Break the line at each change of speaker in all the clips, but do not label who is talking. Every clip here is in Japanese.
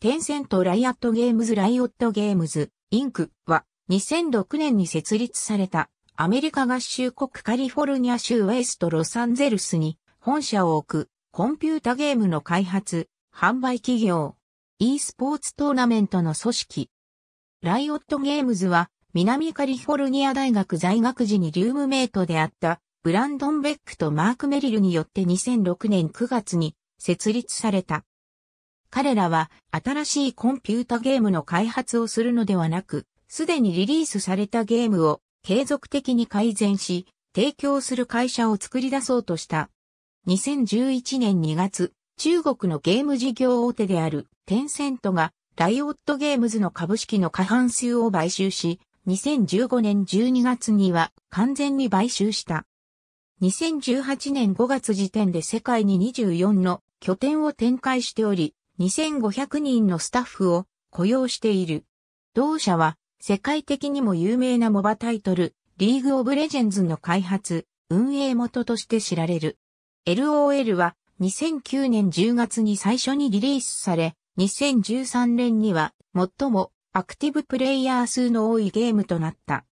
テンセントライアットゲームズライオットゲームズ、インクは2006年に設立されたアメリカ合衆国カリフォルニア州ウェストロサンゼルスに本社を置くコンピュータゲームの開発、販売企業、e スポーツトーナメントの組織。ライオットゲームズは南カリフォルニア大学在学時にリュームメイトであったブランドン・ベックとマーク・メリルによって2006年9月に設立された。彼らは新しいコンピュータゲームの開発をするのではなく、すでにリリースされたゲームを継続的に改善し、提供する会社を作り出そうとした。2011年2月、中国のゲーム事業大手であるテンセントがライオットゲームズの株式の過半数を買収し、2015年12月には完全に買収した。2018年5月時点で世界に24の拠点を展開しており、2500人のスタッフを雇用している。同社は世界的にも有名なモバタイトル、リーグオブレジェンズの開発、運営元として知られる。LOL は2009年10月に最初にリリースされ、2013年には最もアクティブプレイヤー数の多いゲームとなった。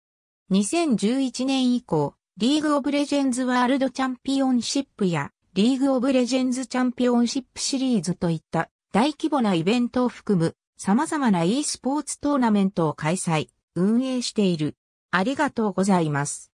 2011年以降、リーグオブレジェンズワールドチャンピオンシップやリーグオブレジェンズチャンピオンシップシリーズといった大規模なイベントを含む様々な e スポーツトーナメントを開催、運営している。ありがとうございます。